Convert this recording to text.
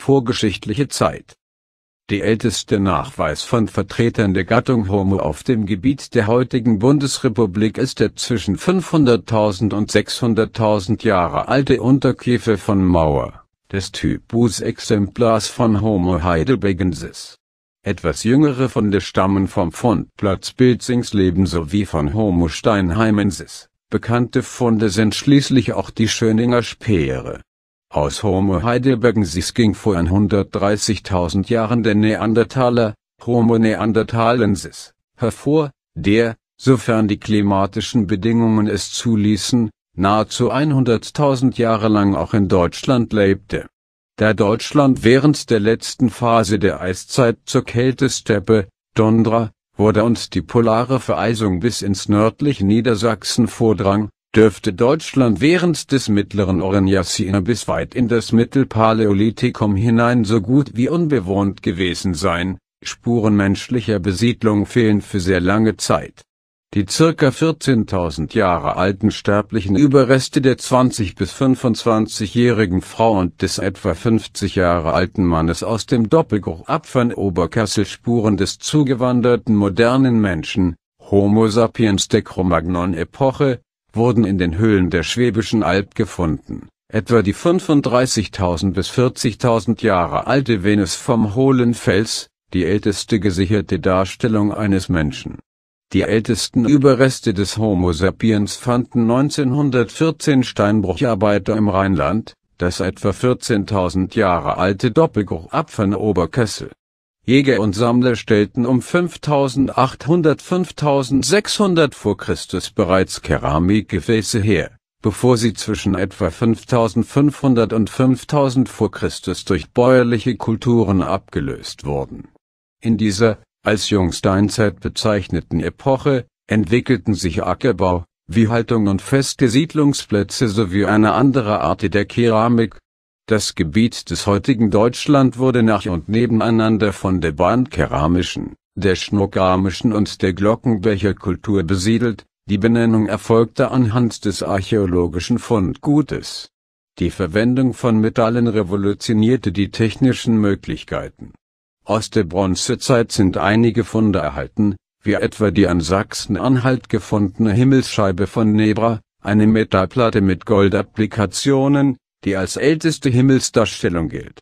Vorgeschichtliche Zeit der älteste Nachweis von Vertretern der Gattung Homo auf dem Gebiet der heutigen Bundesrepublik ist der zwischen 500.000 und 600.000 Jahre alte Unterkäfer von Mauer, des Typus Exemplars von Homo heidelbegensis. Etwas jüngere Funde stammen vom Fundplatz Bilzingsleben sowie von Homo steinheimensis. Bekannte Funde sind schließlich auch die Schöninger Speere aus Homo heidelbergensis ging vor 130.000 Jahren der Neandertaler, Homo neandertalensis, hervor, der, sofern die klimatischen Bedingungen es zuließen, nahezu 100.000 Jahre lang auch in Deutschland lebte. Da Deutschland während der letzten Phase der Eiszeit zur Kältesteppe, Dondra, wurde und die polare Vereisung bis ins nördliche Niedersachsen vordrang, dürfte Deutschland während des mittleren Orniassiner bis weit in das Mittelpaläolithikum hinein so gut wie unbewohnt gewesen sein, Spuren menschlicher Besiedlung fehlen für sehr lange Zeit. Die circa 14.000 Jahre alten sterblichen Überreste der 20- bis 25-jährigen Frau und des etwa 50 Jahre alten Mannes aus dem ab von Oberkassel Spuren des zugewanderten modernen Menschen, Homo sapiens der Cro-Magnon-Epoche, wurden in den Höhlen der Schwäbischen Alb gefunden, etwa die 35.000 bis 40.000 Jahre alte Venus vom hohlen Fels, die älteste gesicherte Darstellung eines Menschen. Die ältesten Überreste des Homo sapiens fanden 1914 Steinbrucharbeiter im Rheinland, das etwa 14.000 Jahre alte Doppelgrab von Oberkessel Jäger und Sammler stellten um 5800-5600 vor Christus bereits Keramikgefäße her, bevor sie zwischen etwa 5500 und 5000 vor Christus durch bäuerliche Kulturen abgelöst wurden. In dieser, als Jungsteinzeit bezeichneten Epoche, entwickelten sich Ackerbau, Viehhaltung und feste Siedlungsplätze sowie eine andere Art der Keramik, das Gebiet des heutigen Deutschland wurde nach und nebeneinander von der Bandkeramischen, der Schnurrkarmischen und der Glockenbecherkultur besiedelt, die Benennung erfolgte anhand des archäologischen Fundgutes. Die Verwendung von Metallen revolutionierte die technischen Möglichkeiten. Aus der Bronzezeit sind einige Funde erhalten, wie etwa die an Sachsen-Anhalt gefundene Himmelsscheibe von Nebra, eine Metallplatte mit Goldapplikationen, die als älteste Himmelsdarstellung gilt